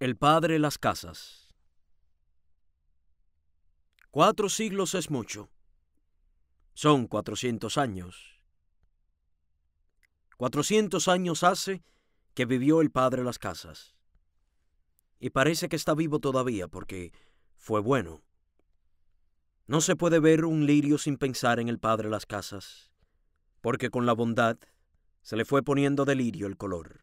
El padre Las Casas. Cuatro siglos es mucho. Son cuatrocientos años. Cuatrocientos años hace que vivió el padre Las Casas. Y parece que está vivo todavía porque fue bueno. No se puede ver un lirio sin pensar en el padre Las Casas, porque con la bondad se le fue poniendo de lirio el color.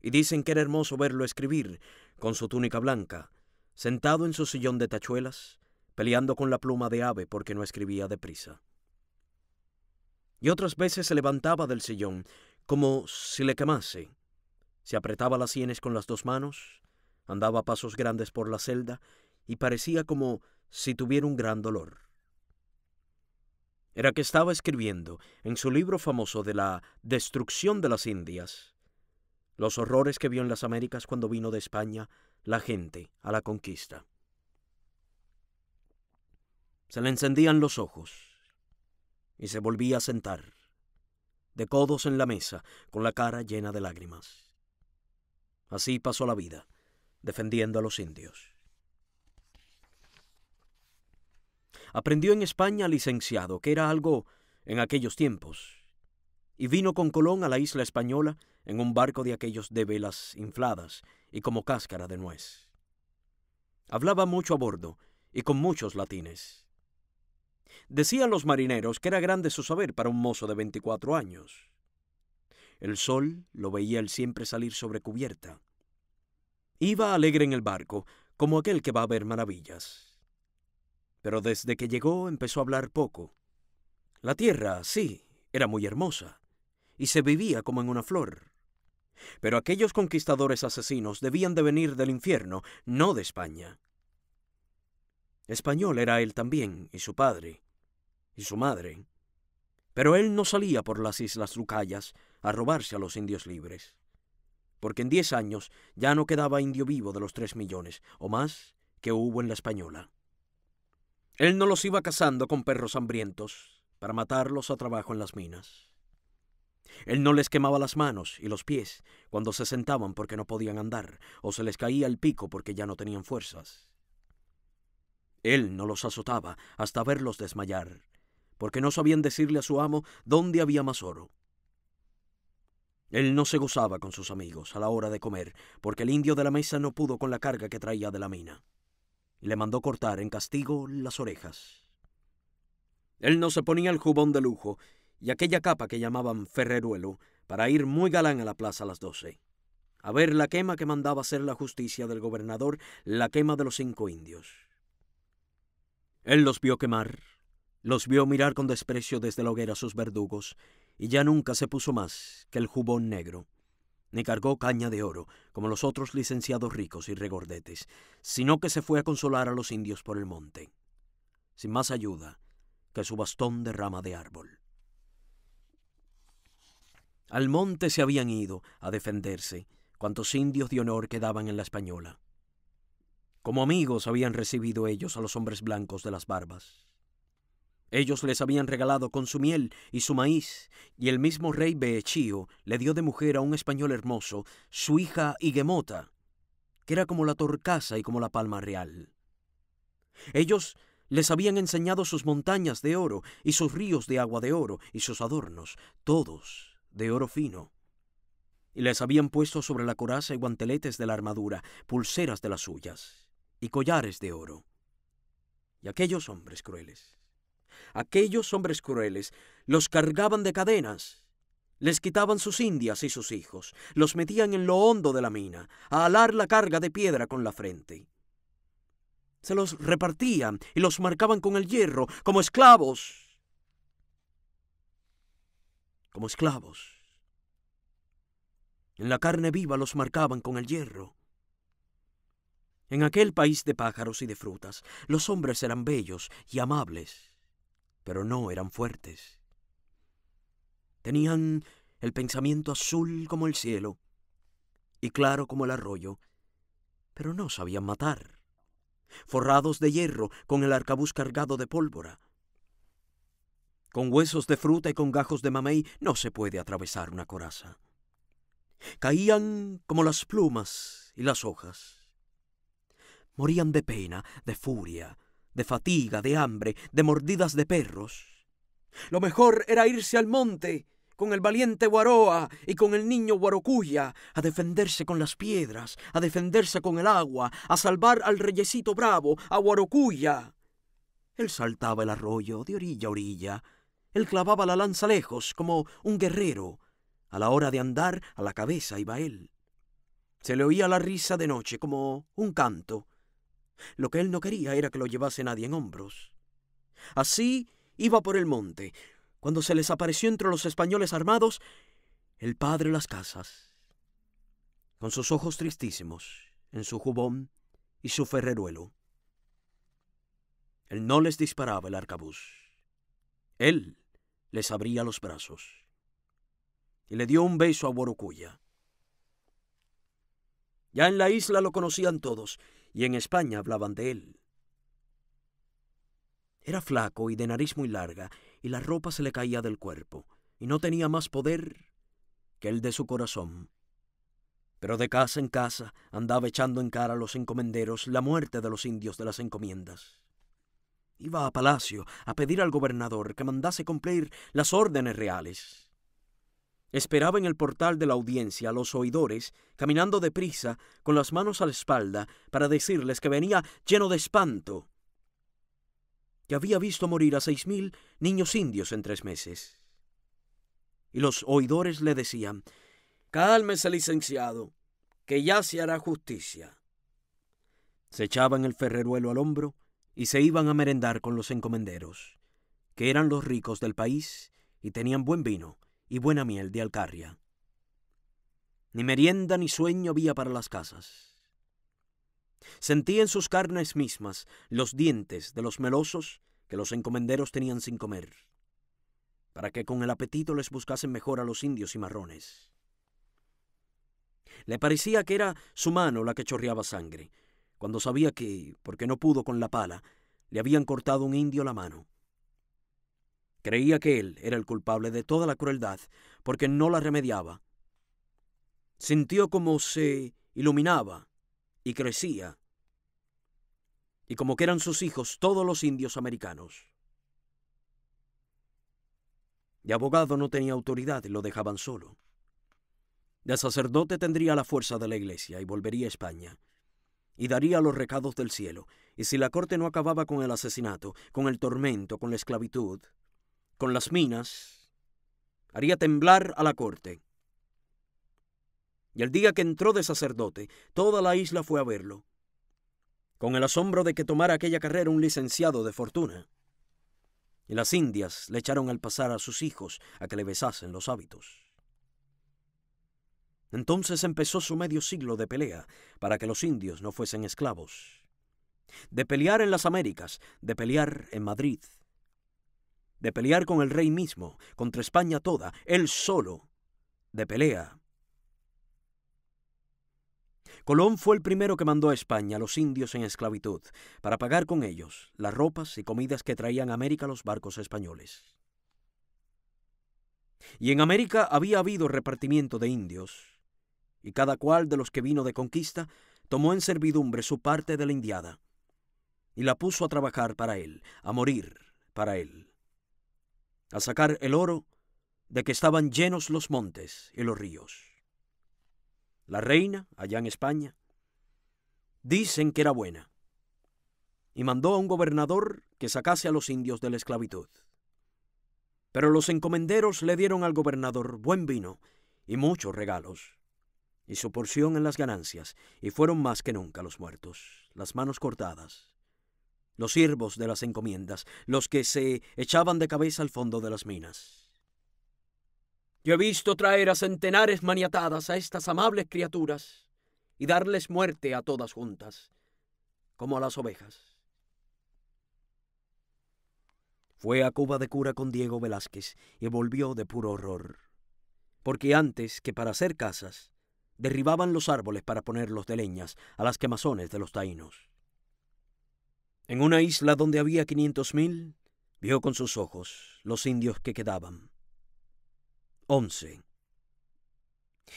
Y dicen que era hermoso verlo escribir, con su túnica blanca, sentado en su sillón de tachuelas, peleando con la pluma de ave porque no escribía deprisa. Y otras veces se levantaba del sillón, como si le quemase. Se apretaba las sienes con las dos manos, andaba a pasos grandes por la celda y parecía como si tuviera un gran dolor. Era que estaba escribiendo en su libro famoso de la destrucción de las Indias los horrores que vio en las Américas cuando vino de España la gente a la conquista. Se le encendían los ojos y se volvía a sentar, de codos en la mesa, con la cara llena de lágrimas. Así pasó la vida, defendiendo a los indios. Aprendió en España licenciado, que era algo en aquellos tiempos y vino con Colón a la isla española en un barco de aquellos de velas infladas y como cáscara de nuez. Hablaba mucho a bordo y con muchos latines. Decían los marineros que era grande su saber para un mozo de 24 años. El sol lo veía él siempre salir sobre cubierta. Iba alegre en el barco, como aquel que va a ver maravillas. Pero desde que llegó empezó a hablar poco. La tierra, sí, era muy hermosa, y se vivía como en una flor. Pero aquellos conquistadores asesinos debían de venir del infierno, no de España. Español era él también, y su padre, y su madre. Pero él no salía por las islas Lucayas a robarse a los indios libres, porque en diez años ya no quedaba indio vivo de los tres millones o más que hubo en la española. Él no los iba cazando con perros hambrientos para matarlos a trabajo en las minas. Él no les quemaba las manos y los pies cuando se sentaban porque no podían andar o se les caía el pico porque ya no tenían fuerzas. Él no los azotaba hasta verlos desmayar, porque no sabían decirle a su amo dónde había más oro. Él no se gozaba con sus amigos a la hora de comer, porque el indio de la mesa no pudo con la carga que traía de la mina, le mandó cortar en castigo las orejas. Él no se ponía el jubón de lujo y aquella capa que llamaban ferreruelo para ir muy galán a la plaza a las doce. A ver la quema que mandaba hacer la justicia del gobernador, la quema de los cinco indios. Él los vio quemar, los vio mirar con desprecio desde la hoguera a sus verdugos, y ya nunca se puso más que el jubón negro, ni cargó caña de oro, como los otros licenciados ricos y regordetes, sino que se fue a consolar a los indios por el monte, sin más ayuda que su bastón de rama de árbol. Al monte se habían ido a defenderse cuantos indios de honor quedaban en la española. Como amigos habían recibido ellos a los hombres blancos de las barbas. Ellos les habían regalado con su miel y su maíz, y el mismo rey Behechío le dio de mujer a un español hermoso, su hija Higuemota, que era como la torcaza y como la palma real. Ellos les habían enseñado sus montañas de oro y sus ríos de agua de oro y sus adornos, todos de oro fino, y les habían puesto sobre la coraza y guanteletes de la armadura, pulseras de las suyas, y collares de oro. Y aquellos hombres crueles, aquellos hombres crueles, los cargaban de cadenas, les quitaban sus indias y sus hijos, los metían en lo hondo de la mina, a alar la carga de piedra con la frente. Se los repartían y los marcaban con el hierro como esclavos como esclavos. En la carne viva los marcaban con el hierro. En aquel país de pájaros y de frutas, los hombres eran bellos y amables, pero no eran fuertes. Tenían el pensamiento azul como el cielo y claro como el arroyo, pero no sabían matar. Forrados de hierro, con el arcabuz cargado de pólvora, con huesos de fruta y con gajos de mamey no se puede atravesar una coraza. Caían como las plumas y las hojas. Morían de pena, de furia, de fatiga, de hambre, de mordidas de perros. Lo mejor era irse al monte con el valiente Guaroa y con el niño Guarocuya, a defenderse con las piedras, a defenderse con el agua, a salvar al reyesito bravo, a Guarocuya. Él saltaba el arroyo de orilla a orilla, él clavaba la lanza lejos, como un guerrero. A la hora de andar, a la cabeza iba él. Se le oía la risa de noche, como un canto. Lo que él no quería era que lo llevase nadie en hombros. Así iba por el monte, cuando se les apareció entre los españoles armados el padre Las Casas, con sus ojos tristísimos, en su jubón y su ferreruelo. Él no les disparaba el arcabuz. Él les abría los brazos y le dio un beso a Borocuya. Ya en la isla lo conocían todos y en España hablaban de él. Era flaco y de nariz muy larga y la ropa se le caía del cuerpo y no tenía más poder que el de su corazón. Pero de casa en casa andaba echando en cara a los encomenderos la muerte de los indios de las encomiendas. Iba a palacio a pedir al gobernador que mandase cumplir las órdenes reales. Esperaba en el portal de la audiencia a los oidores, caminando deprisa, con las manos a la espalda, para decirles que venía lleno de espanto, que había visto morir a seis mil niños indios en tres meses. Y los oidores le decían, Cálmese, licenciado, que ya se hará justicia. Se echaban el ferreruelo al hombro, y se iban a merendar con los encomenderos, que eran los ricos del país y tenían buen vino y buena miel de Alcarria. Ni merienda ni sueño había para las casas. Sentía en sus carnes mismas los dientes de los melosos que los encomenderos tenían sin comer, para que con el apetito les buscasen mejor a los indios y marrones. Le parecía que era su mano la que chorreaba sangre, cuando sabía que, porque no pudo con la pala, le habían cortado un indio la mano. Creía que él era el culpable de toda la crueldad, porque no la remediaba. Sintió como se iluminaba y crecía, y como que eran sus hijos todos los indios americanos. De abogado no tenía autoridad y lo dejaban solo. De sacerdote tendría la fuerza de la iglesia y volvería a España y daría los recados del cielo. Y si la corte no acababa con el asesinato, con el tormento, con la esclavitud, con las minas, haría temblar a la corte. Y el día que entró de sacerdote, toda la isla fue a verlo, con el asombro de que tomara aquella carrera un licenciado de fortuna. Y las indias le echaron al pasar a sus hijos a que le besasen los hábitos. Entonces empezó su medio siglo de pelea para que los indios no fuesen esclavos. De pelear en las Américas, de pelear en Madrid, de pelear con el rey mismo, contra España toda, él solo, de pelea. Colón fue el primero que mandó a España a los indios en esclavitud para pagar con ellos las ropas y comidas que traían a América los barcos españoles. Y en América había habido repartimiento de indios y cada cual de los que vino de conquista tomó en servidumbre su parte de la indiada, y la puso a trabajar para él, a morir para él, a sacar el oro de que estaban llenos los montes y los ríos. La reina, allá en España, dicen que era buena, y mandó a un gobernador que sacase a los indios de la esclavitud. Pero los encomenderos le dieron al gobernador buen vino y muchos regalos y su porción en las ganancias, y fueron más que nunca los muertos, las manos cortadas, los siervos de las encomiendas, los que se echaban de cabeza al fondo de las minas. Yo he visto traer a centenares maniatadas a estas amables criaturas y darles muerte a todas juntas, como a las ovejas. Fue a Cuba de cura con Diego Velázquez y volvió de puro horror, porque antes que para hacer casas, derribaban los árboles para ponerlos de leñas a las quemazones de los taínos. En una isla donde había 500.000, vio con sus ojos los indios que quedaban. Once.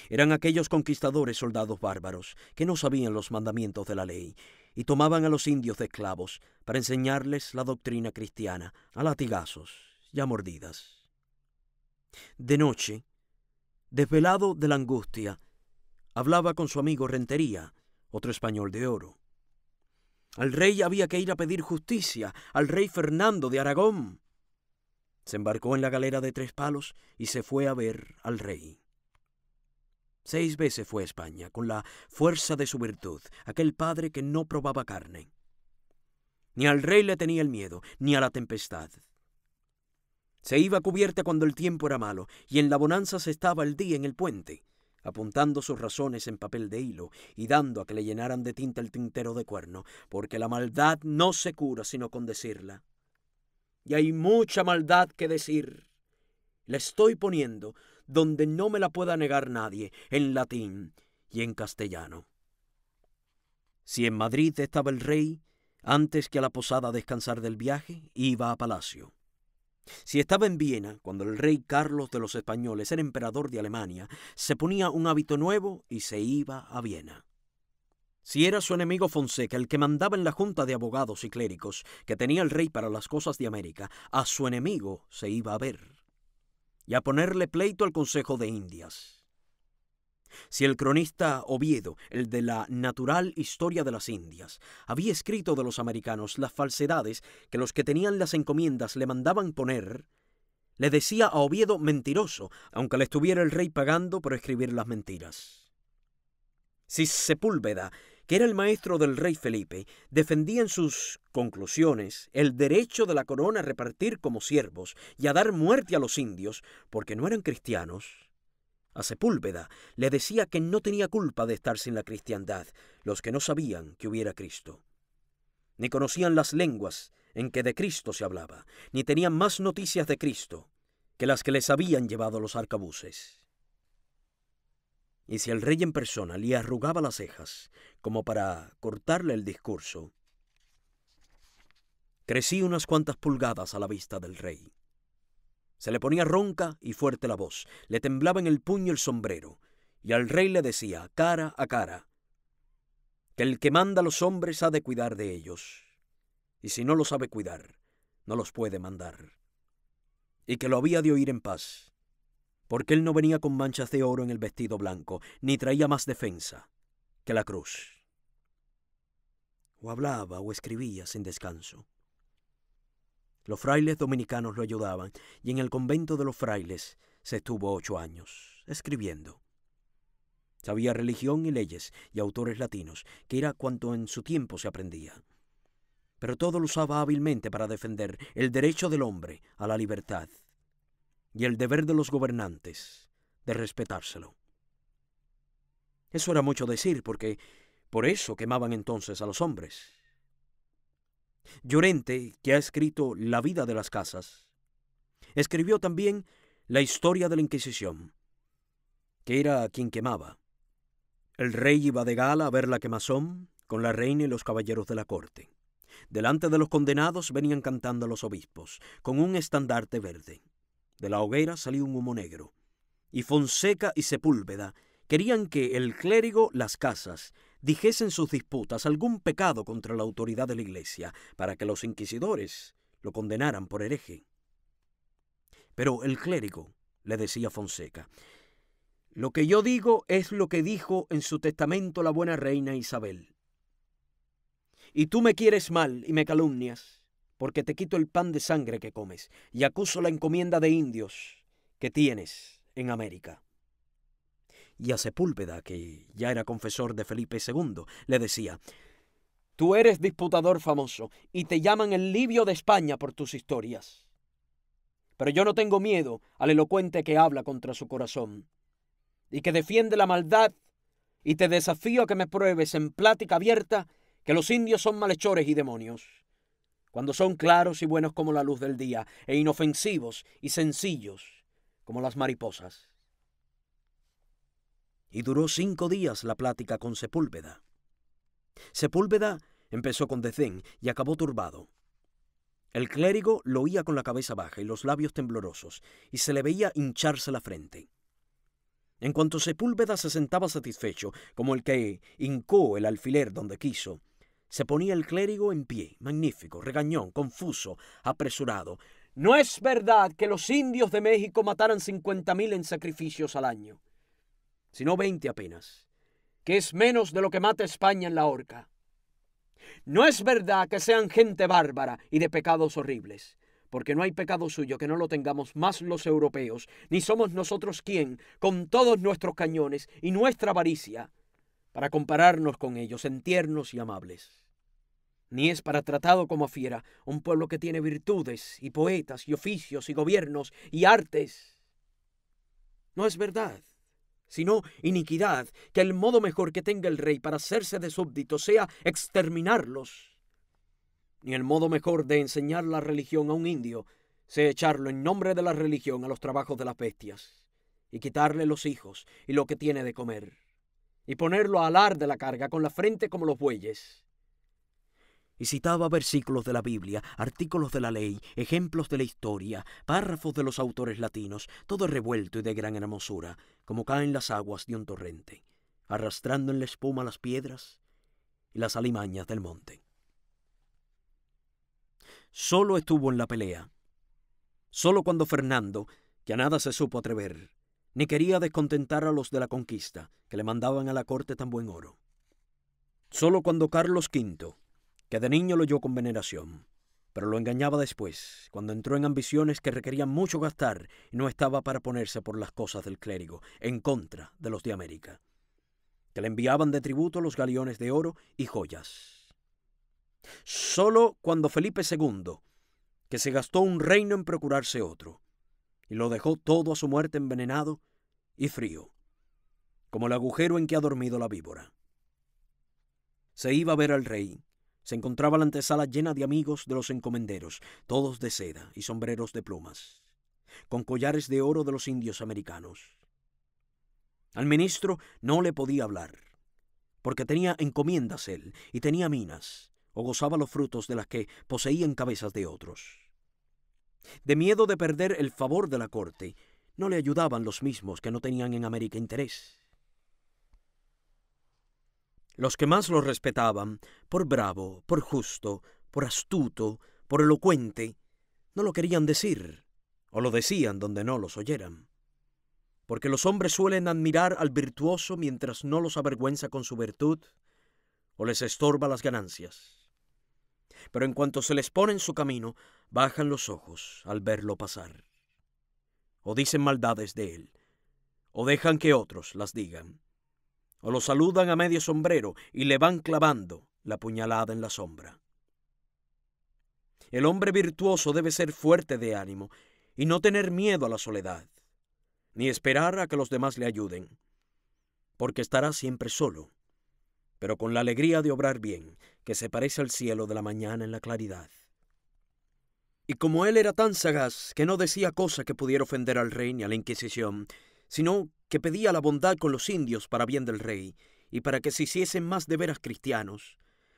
Eran aquellos conquistadores soldados bárbaros que no sabían los mandamientos de la ley y tomaban a los indios de esclavos para enseñarles la doctrina cristiana a latigazos y a mordidas. De noche, desvelado de la angustia, hablaba con su amigo Rentería, otro español de oro. Al rey había que ir a pedir justicia, al rey Fernando de Aragón. Se embarcó en la galera de tres palos y se fue a ver al rey. Seis veces fue a España, con la fuerza de su virtud, aquel padre que no probaba carne. Ni al rey le tenía el miedo, ni a la tempestad. Se iba cubierta cuando el tiempo era malo, y en la bonanza se estaba el día en el puente apuntando sus razones en papel de hilo y dando a que le llenaran de tinta el tintero de cuerno, porque la maldad no se cura sino con decirla. Y hay mucha maldad que decir. La estoy poniendo donde no me la pueda negar nadie, en latín y en castellano. Si en Madrid estaba el rey, antes que a la posada descansar del viaje, iba a palacio. Si estaba en Viena, cuando el rey Carlos de los Españoles era emperador de Alemania, se ponía un hábito nuevo y se iba a Viena. Si era su enemigo Fonseca el que mandaba en la junta de abogados y clérigos que tenía el rey para las cosas de América, a su enemigo se iba a ver y a ponerle pleito al Consejo de Indias. Si el cronista Oviedo, el de la natural historia de las Indias, había escrito de los americanos las falsedades que los que tenían las encomiendas le mandaban poner, le decía a Oviedo mentiroso, aunque le estuviera el rey pagando por escribir las mentiras. Si Sepúlveda, que era el maestro del rey Felipe, defendía en sus conclusiones el derecho de la corona a repartir como siervos y a dar muerte a los indios porque no eran cristianos, a Sepúlveda le decía que no tenía culpa de estar sin la cristiandad, los que no sabían que hubiera Cristo. Ni conocían las lenguas en que de Cristo se hablaba, ni tenían más noticias de Cristo que las que les habían llevado los arcabuces. Y si el rey en persona le arrugaba las cejas, como para cortarle el discurso, crecí unas cuantas pulgadas a la vista del rey. Se le ponía ronca y fuerte la voz, le temblaba en el puño el sombrero, y al rey le decía, cara a cara, que el que manda a los hombres ha de cuidar de ellos, y si no los sabe cuidar, no los puede mandar, y que lo había de oír en paz, porque él no venía con manchas de oro en el vestido blanco, ni traía más defensa que la cruz. O hablaba o escribía sin descanso. Los frailes dominicanos lo ayudaban y en el convento de los frailes se estuvo ocho años escribiendo. Sabía religión y leyes y autores latinos, que era cuanto en su tiempo se aprendía. Pero todo lo usaba hábilmente para defender el derecho del hombre a la libertad y el deber de los gobernantes de respetárselo. Eso era mucho decir, porque por eso quemaban entonces a los hombres. Llorente, que ha escrito La vida de las casas, escribió también La historia de la Inquisición, que era quien quemaba. El rey iba de gala a ver la quemazón con la reina y los caballeros de la corte. Delante de los condenados venían cantando los obispos, con un estandarte verde. De la hoguera salía un humo negro. Y Fonseca y Sepúlveda querían que el clérigo las casas dijesen sus disputas algún pecado contra la autoridad de la Iglesia, para que los inquisidores lo condenaran por hereje. Pero el clérigo le decía Fonseca, lo que yo digo es lo que dijo en su testamento la buena reina Isabel. Y tú me quieres mal y me calumnias, porque te quito el pan de sangre que comes, y acuso la encomienda de indios que tienes en América y a Sepúlveda, que ya era confesor de Felipe II, le decía, Tú eres disputador famoso y te llaman el Libio de España por tus historias. Pero yo no tengo miedo al elocuente que habla contra su corazón y que defiende la maldad y te desafío a que me pruebes en plática abierta que los indios son malhechores y demonios, cuando son claros y buenos como la luz del día, e inofensivos y sencillos como las mariposas y duró cinco días la plática con Sepúlveda. Sepúlveda empezó con desdén y acabó turbado. El clérigo lo oía con la cabeza baja y los labios temblorosos, y se le veía hincharse la frente. En cuanto Sepúlveda se sentaba satisfecho, como el que hincó el alfiler donde quiso, se ponía el clérigo en pie, magnífico, regañón, confuso, apresurado. No es verdad que los indios de México mataran cincuenta mil en sacrificios al año sino 20 apenas, que es menos de lo que mata España en la horca. No es verdad que sean gente bárbara y de pecados horribles, porque no hay pecado suyo que no lo tengamos más los europeos, ni somos nosotros quien, con todos nuestros cañones y nuestra avaricia, para compararnos con ellos en tiernos y amables. Ni es para tratado como fiera un pueblo que tiene virtudes y poetas y oficios y gobiernos y artes. No es verdad sino iniquidad, que el modo mejor que tenga el rey para hacerse de súbditos sea exterminarlos. Ni el modo mejor de enseñar la religión a un indio sea echarlo en nombre de la religión a los trabajos de las bestias, y quitarle los hijos y lo que tiene de comer, y ponerlo a alar de la carga con la frente como los bueyes, y citaba versículos de la Biblia, artículos de la ley, ejemplos de la historia, párrafos de los autores latinos, todo revuelto y de gran hermosura, como caen las aguas de un torrente, arrastrando en la espuma las piedras y las alimañas del monte. Solo estuvo en la pelea, solo cuando Fernando, que a nada se supo atrever, ni quería descontentar a los de la conquista, que le mandaban a la corte tan buen oro. Solo cuando Carlos V, que de niño lo oyó con veneración, pero lo engañaba después, cuando entró en ambiciones que requerían mucho gastar y no estaba para ponerse por las cosas del clérigo, en contra de los de América, que le enviaban de tributo los galeones de oro y joyas. Solo cuando Felipe II, que se gastó un reino en procurarse otro, y lo dejó todo a su muerte envenenado y frío, como el agujero en que ha dormido la víbora. Se iba a ver al rey, se encontraba la antesala llena de amigos de los encomenderos, todos de seda y sombreros de plumas, con collares de oro de los indios americanos. Al ministro no le podía hablar, porque tenía encomiendas él y tenía minas, o gozaba los frutos de las que poseían cabezas de otros. De miedo de perder el favor de la corte, no le ayudaban los mismos que no tenían en América interés. Los que más lo respetaban, por bravo, por justo, por astuto, por elocuente, no lo querían decir, o lo decían donde no los oyeran. Porque los hombres suelen admirar al virtuoso mientras no los avergüenza con su virtud o les estorba las ganancias. Pero en cuanto se les pone en su camino, bajan los ojos al verlo pasar. O dicen maldades de él, o dejan que otros las digan o lo saludan a medio sombrero y le van clavando la puñalada en la sombra. El hombre virtuoso debe ser fuerte de ánimo y no tener miedo a la soledad, ni esperar a que los demás le ayuden, porque estará siempre solo, pero con la alegría de obrar bien, que se parece al cielo de la mañana en la claridad. Y como él era tan sagaz que no decía cosa que pudiera ofender al rey ni a la Inquisición, sino que pedía la bondad con los indios para bien del rey, y para que se hiciesen más de veras cristianos.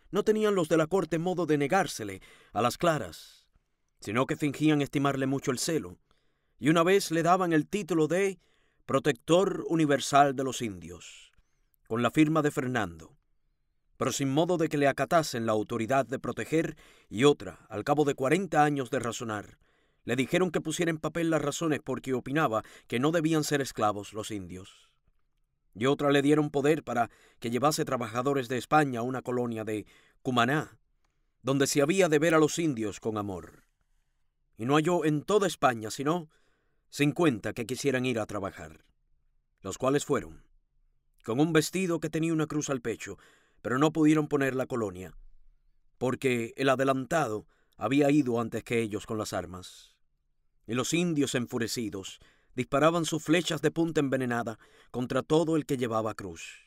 No tenían los de la corte modo de negársele a las claras, sino que fingían estimarle mucho el celo, y una vez le daban el título de Protector Universal de los Indios, con la firma de Fernando, pero sin modo de que le acatasen la autoridad de proteger y otra, al cabo de cuarenta años de razonar, le dijeron que pusiera en papel las razones porque opinaba que no debían ser esclavos los indios. Y otra le dieron poder para que llevase trabajadores de España a una colonia de Cumaná, donde se había de ver a los indios con amor. Y no halló en toda España sino cincuenta que quisieran ir a trabajar, los cuales fueron, con un vestido que tenía una cruz al pecho, pero no pudieron poner la colonia, porque el adelantado había ido antes que ellos con las armas. Y los indios enfurecidos disparaban sus flechas de punta envenenada contra todo el que llevaba cruz.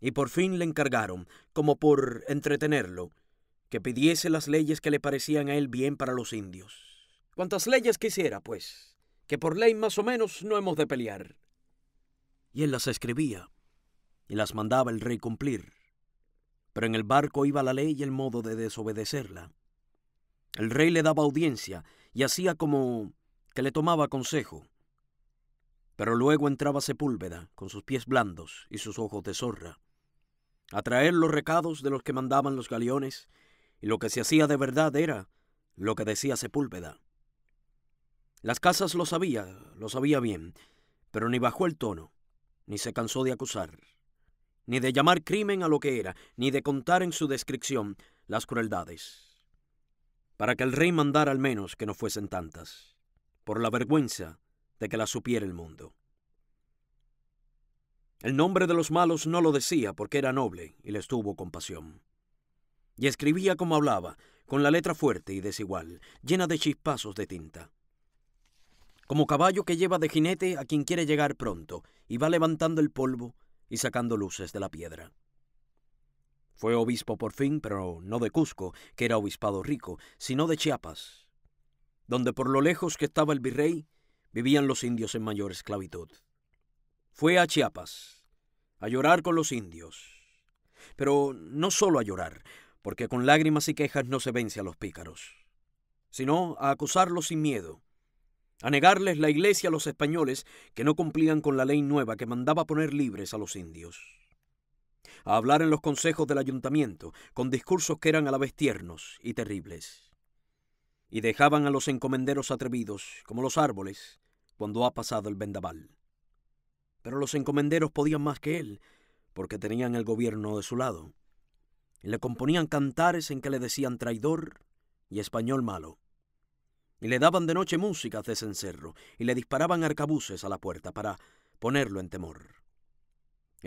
Y por fin le encargaron, como por entretenerlo, que pidiese las leyes que le parecían a él bien para los indios. Cuantas leyes quisiera, pues, que por ley más o menos no hemos de pelear. Y él las escribía, y las mandaba el rey cumplir. Pero en el barco iba la ley y el modo de desobedecerla. El rey le daba audiencia y hacía como que le tomaba consejo. Pero luego entraba Sepúlveda, con sus pies blandos y sus ojos de zorra, a traer los recados de los que mandaban los galeones, y lo que se hacía de verdad era lo que decía Sepúlveda. Las casas lo sabía, lo sabía bien, pero ni bajó el tono, ni se cansó de acusar, ni de llamar crimen a lo que era, ni de contar en su descripción las crueldades para que el rey mandara al menos que no fuesen tantas, por la vergüenza de que la supiera el mundo. El nombre de los malos no lo decía porque era noble y les tuvo compasión. Y escribía como hablaba, con la letra fuerte y desigual, llena de chispazos de tinta. Como caballo que lleva de jinete a quien quiere llegar pronto y va levantando el polvo y sacando luces de la piedra. Fue obispo por fin, pero no de Cusco, que era obispado rico, sino de Chiapas, donde por lo lejos que estaba el virrey, vivían los indios en mayor esclavitud. Fue a Chiapas, a llorar con los indios. Pero no solo a llorar, porque con lágrimas y quejas no se vence a los pícaros, sino a acusarlos sin miedo, a negarles la iglesia a los españoles que no cumplían con la ley nueva que mandaba poner libres a los indios a hablar en los consejos del ayuntamiento, con discursos que eran a la vez tiernos y terribles. Y dejaban a los encomenderos atrevidos, como los árboles, cuando ha pasado el vendaval. Pero los encomenderos podían más que él, porque tenían el gobierno de su lado. Y le componían cantares en que le decían traidor y español malo. Y le daban de noche músicas de cencerro, y le disparaban arcabuces a la puerta para ponerlo en temor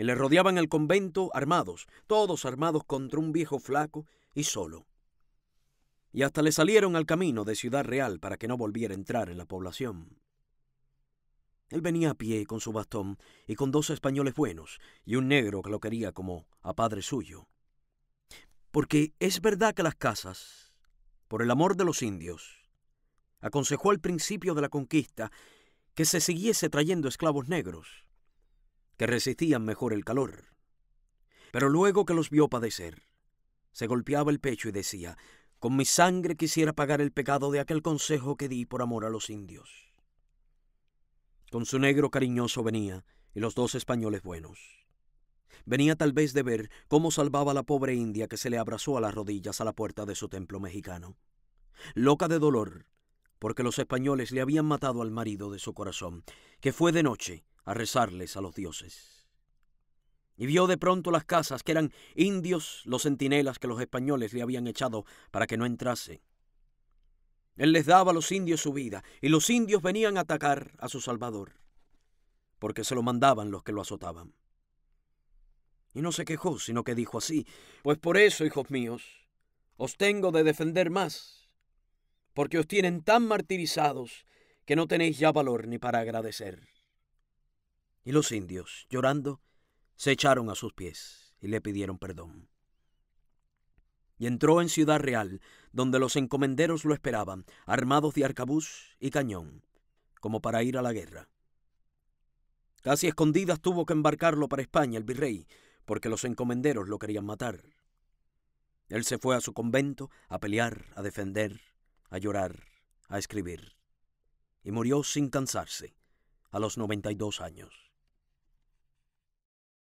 y le rodeaban el convento armados, todos armados contra un viejo flaco y solo. Y hasta le salieron al camino de Ciudad Real para que no volviera a entrar en la población. Él venía a pie con su bastón y con dos españoles buenos y un negro que lo quería como a padre suyo. Porque es verdad que las casas, por el amor de los indios, aconsejó al principio de la conquista que se siguiese trayendo esclavos negros, que resistían mejor el calor. Pero luego que los vio padecer, se golpeaba el pecho y decía, con mi sangre quisiera pagar el pecado de aquel consejo que di por amor a los indios. Con su negro cariñoso venía, y los dos españoles buenos. Venía tal vez de ver cómo salvaba a la pobre india que se le abrazó a las rodillas a la puerta de su templo mexicano. Loca de dolor, porque los españoles le habían matado al marido de su corazón, que fue de noche a rezarles a los dioses. Y vio de pronto las casas, que eran indios los centinelas que los españoles le habían echado para que no entrase. Él les daba a los indios su vida, y los indios venían a atacar a su Salvador, porque se lo mandaban los que lo azotaban. Y no se quejó, sino que dijo así, pues por eso, hijos míos, os tengo de defender más, porque os tienen tan martirizados que no tenéis ya valor ni para agradecer. Y los indios, llorando, se echaron a sus pies y le pidieron perdón. Y entró en Ciudad Real, donde los encomenderos lo esperaban, armados de arcabuz y cañón, como para ir a la guerra. Casi escondidas tuvo que embarcarlo para España el virrey, porque los encomenderos lo querían matar. Él se fue a su convento a pelear, a defender, a llorar, a escribir, y murió sin cansarse, a los 92 años.